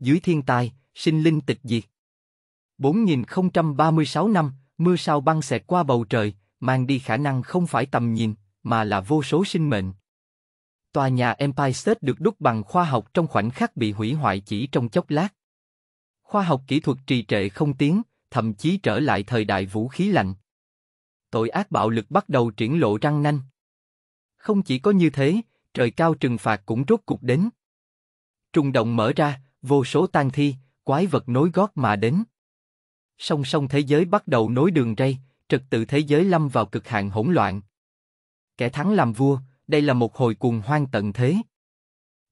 dưới thiên tai, sinh linh tịch diệt. 4036 năm, mưa sao băng xẹt qua bầu trời, mang đi khả năng không phải tầm nhìn, mà là vô số sinh mệnh. Tòa nhà Empire State được đúc bằng khoa học trong khoảnh khắc bị hủy hoại chỉ trong chốc lát. Khoa học kỹ thuật trì trệ không tiến, thậm chí trở lại thời đại vũ khí lạnh. Tội ác bạo lực bắt đầu triển lộ răng nanh. Không chỉ có như thế, trời cao trừng phạt cũng rốt cục đến. Trùng động mở ra, vô số tang thi, quái vật nối gót mà đến. Song song thế giới bắt đầu nối đường ray, trật tự thế giới lâm vào cực hạn hỗn loạn. Kẻ thắng làm vua, đây là một hồi cuồng hoang tận thế.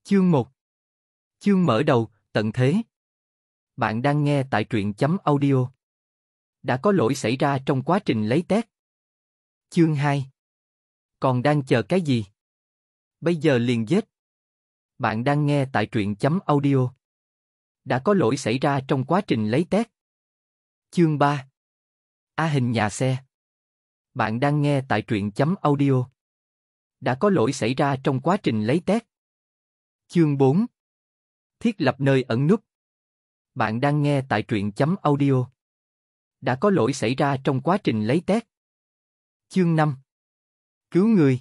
Chương 1 Chương mở đầu, tận thế. Bạn đang nghe tại truyện chấm audio. Đã có lỗi xảy ra trong quá trình lấy test. Chương 2 Còn đang chờ cái gì? Bây giờ liền giết. Bạn đang nghe tại truyện chấm audio đã có lỗi xảy ra trong quá trình lấy test. Chương 3 A hình nhà xe Bạn đang nghe tại truyện chấm audio. Đã có lỗi xảy ra trong quá trình lấy test. Chương 4 Thiết lập nơi ẩn nút. Bạn đang nghe tại truyện chấm audio. Đã có lỗi xảy ra trong quá trình lấy test. Chương 5 Cứu người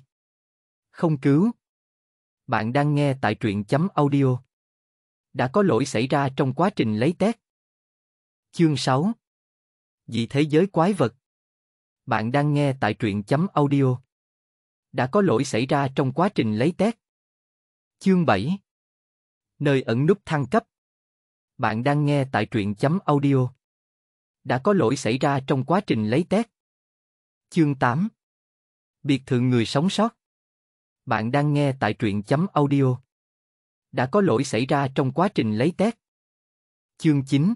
Không cứu Bạn đang nghe tại truyện chấm audio đã có lỗi xảy ra trong quá trình lấy test. Chương 6 Dị thế giới quái vật Bạn đang nghe tại truyện chấm audio. Đã có lỗi xảy ra trong quá trình lấy test. Chương 7 Nơi ẩn nút thăng cấp Bạn đang nghe tại truyện chấm audio. Đã có lỗi xảy ra trong quá trình lấy test. Chương 8 Biệt thự người sống sót Bạn đang nghe tại truyện chấm audio đã có lỗi xảy ra trong quá trình lấy test. Chương 9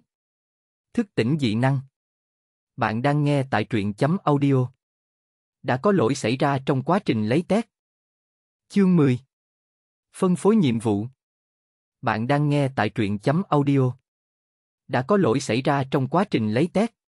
Thức tỉnh dị năng Bạn đang nghe tại truyện chấm audio. Đã có lỗi xảy ra trong quá trình lấy test. Chương 10 Phân phối nhiệm vụ Bạn đang nghe tại truyện chấm audio. Đã có lỗi xảy ra trong quá trình lấy test.